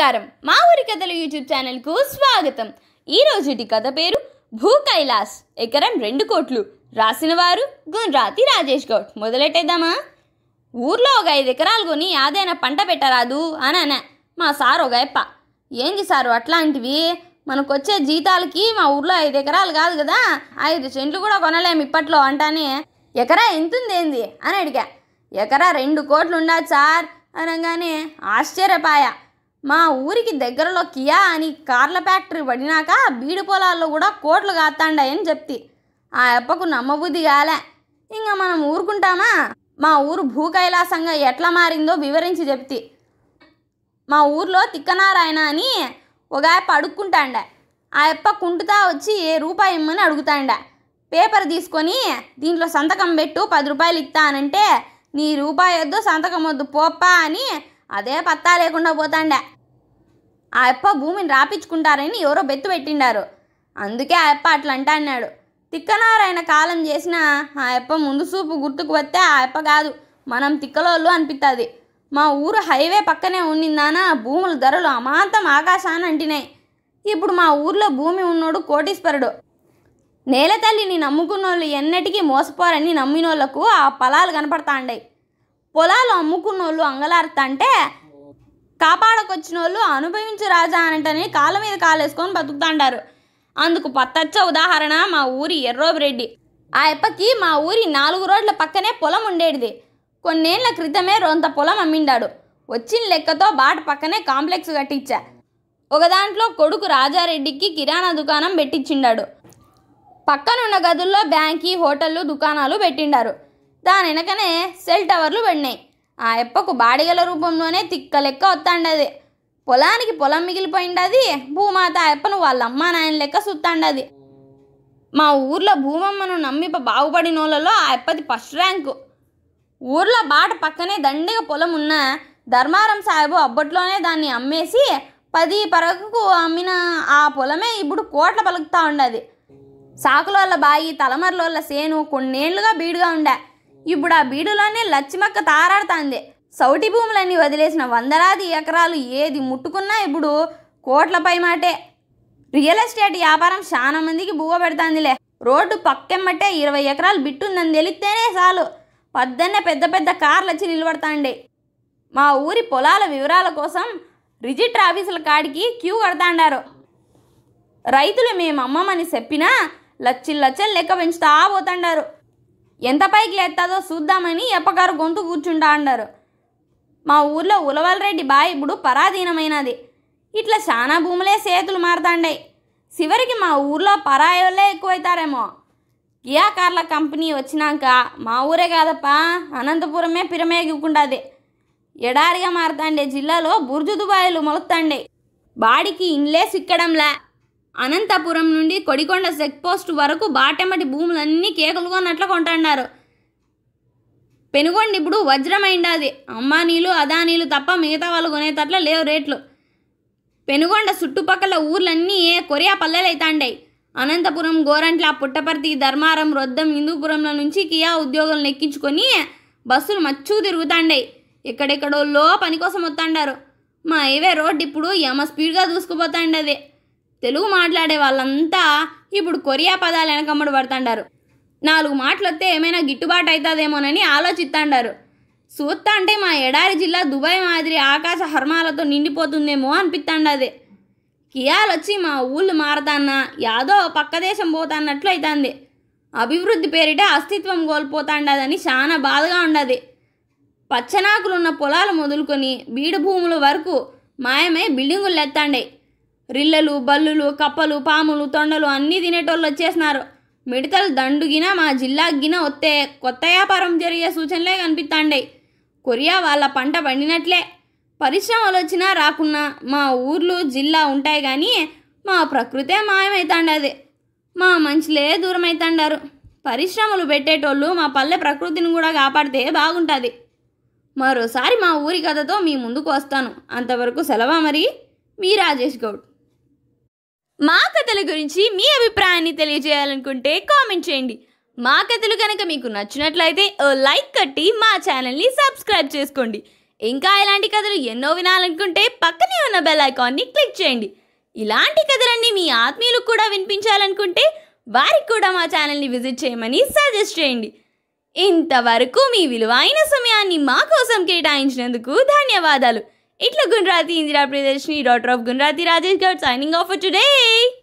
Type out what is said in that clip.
నమస్కారం మా ఊరి కథలు యూట్యూబ్ ఛానల్కు స్వాగతం ఈ రోజుటి కథ పేరు భూ కైలాస్ ఎకరం రెండు కోట్లు రాసిన వారు గుండ్రాతి రాజేష్ గౌడ్ మొదలెట్టేద్దామా ఊర్లో ఒక ఐదు ఎకరాలు కొని యాదైనా పంట పెట్టరాదు అననే మా సారు ఒక ఎప్ప ఏంది సారు అట్లాంటివి మనకొచ్చే జీతాలకి మా ఊర్లో ఐదు ఎకరాలు కాదు కదా ఐదు సెంట్లు కూడా కొనలేము ఇప్పట్లో అంటానే ఎకరా ఎంతుందేంది అని అడిగా ఎకరా రెండు కోట్లు ఉండాలి సార్ అనగానే ఆశ్చర్యపాయ మా ఊరికి దగ్గరలో కియా అని కార్ల ఫ్యాక్టరీ పడినాక బీడు పొలాల్లో కూడా కోట్లు కాతాండాయని చెప్తి ఆ అప్పకు నమ్మబుద్ధి కాలే ఇంకా మనం ఊరుకుంటామా మా ఊరు భూ కైలాసంగా ఎట్లా మారిందో వివరించి చెప్తి మా ఊర్లో తిక్కనారాయణ అని ఒక ఆయప్ప అడుక్కుంటాండ ఆ అప్ప కుంటుతా వచ్చి ఏ రూపాయి ఇమ్మని అడుగుతాండ పేపర్ తీసుకొని దీంట్లో సంతకం పెట్టు పది రూపాయలు ఇస్తానంటే నీ రూపాయి వద్దు సంతకం వద్దు పోప్పా అని అదే పత్తా లేకుండా పోతాండే ఆ అప్ప భూమిని రాపించుకుంటారని ఎవరో బెత్తు పెట్టిండారు అందుకే ఆ అప్ప అట్లా అన్నాడు తిక్కనారాయణ కాలం చేసిన ఆ అప్ప ముందు చూపు గుర్తుకు వస్తే ఆ అప్ప కాదు మనం తిక్కలోళ్ళు అనిపిస్తుంది మా ఊరు హైవే పక్కనే ఉండిందానా భూముల ధరలు అమాంతం ఆకాశాన్ని అంటినాయి ఇప్పుడు మా ఊర్లో భూమి ఉన్నోడు కోటీశ్వరుడు నేల తల్లిని వాళ్ళు ఎన్నటికీ మోసపోరని నమ్మినోళ్లకు ఆ పొలాలు కనపడతాండాయి పొలాలు అమ్ముకున్న వాళ్ళు అంగలార్తంటే కాపాడకొచ్చిన వాళ్ళు అనుభవించు రాజా అనంటని కాళ్ళ మీద కాలేసుకొని బతుకుతాండారు అందుకు పత్తచ్చ ఉదాహరణ మా ఊరి ఎర్రోబిరెడ్డి ఆ ఎప్పకి మా ఊరి నాలుగు రోడ్ల పక్కనే పొలం ఉండేది కొన్నేళ్ల క్రితమే రొంత పొలం అమ్మిండాడు వచ్చిన లెక్కతో బాట పక్కనే కాంప్లెక్స్ కట్టించా ఒక దాంట్లో కొడుకు రాజారెడ్డికి కిరాణా దుకాణం పెట్టించిండాడు పక్కనున్న గదుల్లో బ్యాంకి హోటళ్ళు దుకాణాలు పెట్టిండారు దాని వెనకనే సెల్ టవర్లు పడినాయి ఆ ఎప్పకు బాడిగల రూపంలోనే తిక్క లెక్క వస్తాండది పొలానికి పొలం మిగిలిపోయిండది భూమాత ఎప్పను వాళ్ళ అమ్మ నాయన లెక్క సుత్తాండది మా ఊర్లో భూమమ్మను నమ్మిప బాగుపడినోళ్ళలో ఆ ఎప్పది ఫస్ట్ ర్యాంకు ఊర్లో బాట పక్కనే దండిగా పొలం ఉన్న ధర్మారం సాహెబు అప్పట్లోనే దాన్ని అమ్మేసి పది పరగకు అమ్మిన ఆ పొలమే ఇప్పుడు కోట్ల పలుకుతా ఉండదు సాకులోళ్ళ బాయి తలమరలోళ్ళ సేను కొన్నేళ్లుగా బీడుగా ఉండే ఇప్పుడు ఆ బీడులోనే లచ్చిమక్క తారాడుతాంది సౌటి భూములన్నీ వదిలేసిన వందలాది ఎకరాలు ఏది ముట్టుకున్నా ఇప్పుడు కోట్లపై మాటే రియల్ ఎస్టేట్ వ్యాపారం చాలా మందికి బువ్వ పెడతాందిలే రోడ్డు పక్కెమ్మటే ఇరవై ఎకరాలు బిట్టుందని తెలిస్తేనే చాలు పద్దన్నే పెద్ద పెద్ద కార్లు వచ్చి నిలబడతాండి మా ఊరి పొలాల వివరాల కోసం రిజిస్టర్ ఆఫీసుల కాడికి క్యూ కడతాండారు రైతులు మేము అమ్మమని చెప్పినా లచ్చిల్ లచ్చలు లెక్క పెంచుతా పోతాండారు ఎంత పైకి లేస్తాదో చూద్దామని ఎప్పగారు గొంతు కూర్చుంటా అన్నారు మా ఊర్లో ఉలవలరెడ్డి బాయ్ ఇప్పుడు పరాధీనమైనది ఇట్లా చాలా భూములే సేతులు మారుతాండాయి చివరికి మా ఊర్లో పరాయోళ్ళే ఎక్కువైతారేమో కియా కార్ల కంపెనీ వచ్చినాక మా ఊరే కాదప్పా అనంతపురమే పిరమేగుకుంటుంది ఎడారిగా మారుతాండే జిల్లాలో బుర్జు దుబాయిలు మొలుతాండే బాడికి ఇండ్లే సిక్కడంలా అనంతపురం నుండి కొడికొండ చెక్ పోస్ట్ వరకు బాటెమ్మటి భూములన్నీ కేకలు కొన్నట్లు కొంటాడారు పెనుగొండ ఇప్పుడు వజ్రమైండాది అంబానీలు అదానీలు తప్ప మిగతా వాళ్ళు కొనేటట్ల లేవు రేట్లు పెనుగొండ చుట్టుపక్కల ఊర్లన్నీ ఏ కొరియా పల్లెలైతాండాయి అనంతపురం గోరంట్ల పుట్టపర్తి ధర్మారం రొద్దం హిందూపురంలో నుంచి కియా ఉద్యోగులు ఎక్కించుకొని బస్సులు మచ్చు తిరుగుతాండాయి ఎక్కడెక్కడో లో పని కోసం వస్తాండారు మా హైవే రోడ్ ఇప్పుడు యమ స్పీడ్గా దూసుకుపోతాండదే తెలుగు మాట్లాడే వాళ్ళంతా ఇప్పుడు కొరియా పదాలు వెనకమ్మడి పడుతుండారు నాలుగు వస్తే ఏమైనా గిట్టుబాటు అవుతుందేమోనని ఆలోచిస్తాండారు సూత్త అంటే మా ఎడారి జిల్లా దుబాయ్ మాదిరి ఆకాశ హర్మాలతో నిండిపోతుందేమో అనిపిస్తాండదే కియాలు వచ్చి మా ఊళ్ళు మారతాన్నా యాదో పక్క దేశం పోతాన్నట్లు అవుతుంది అభివృద్ధి పేరిట అస్తిత్వం కోల్పోతాండదని చాలా బాధగా ఉండదు పచ్చనాకులున్న పొలాలు మొదలుకొని బీడు భూముల వరకు మాయమై బిల్డింగులు ఎత్తాండే రిల్లలు బల్లులు కప్పలు పాములు తొండలు అన్నీ తినేటోళ్ళు వచ్చేసినారు మిడతలు దండుగిన మా జిల్లాగిన వస్తే కొత్త వ్యాపారం జరిగే సూచనలే కనిపిస్తాండే కొరియా వాళ్ళ పంట పండినట్లే పరిశ్రమలు వచ్చినా రాకున్నా మా ఊర్లు జిల్లా ఉంటాయి కానీ మా ప్రకృతే మాయమవుతాండది మా మంచిలే దూరం అవుతాండారు పరిశ్రమలు పెట్టేటోళ్ళు మా పల్లె ప్రకృతిని కూడా కాపాడితే బాగుంటుంది మరోసారి మా ఊరి కథతో మీ ముందుకు వస్తాను అంతవరకు సెలవా మరి మీ రాజేష్ గౌడ్ మా కథల గురించి మీ అభిప్రాయాన్ని తెలియజేయాలనుకుంటే కామెంట్ చేయండి మా కథలు కనుక మీకు నచ్చినట్లయితే ఓ లైక్ కట్టి మా ఛానల్ని సబ్స్క్రైబ్ చేసుకోండి ఇంకా ఇలాంటి కథలు ఎన్నో వినాలనుకుంటే పక్కనే ఉన్న బెల్ ఐకాన్ని క్లిక్ చేయండి ఇలాంటి కథలన్నీ మీ ఆత్మీయులకు కూడా వినిపించాలనుకుంటే వారికి కూడా మా ఛానల్ని విజిట్ చేయమని సజెస్ట్ చేయండి ఇంతవరకు మీ విలువైన సమయాన్ని మా కోసం కేటాయించినందుకు ధన్యవాదాలు Itla Gunrati, Indira Pradeshni, daughter of Gunrati Rajesh Gard, signing off for today.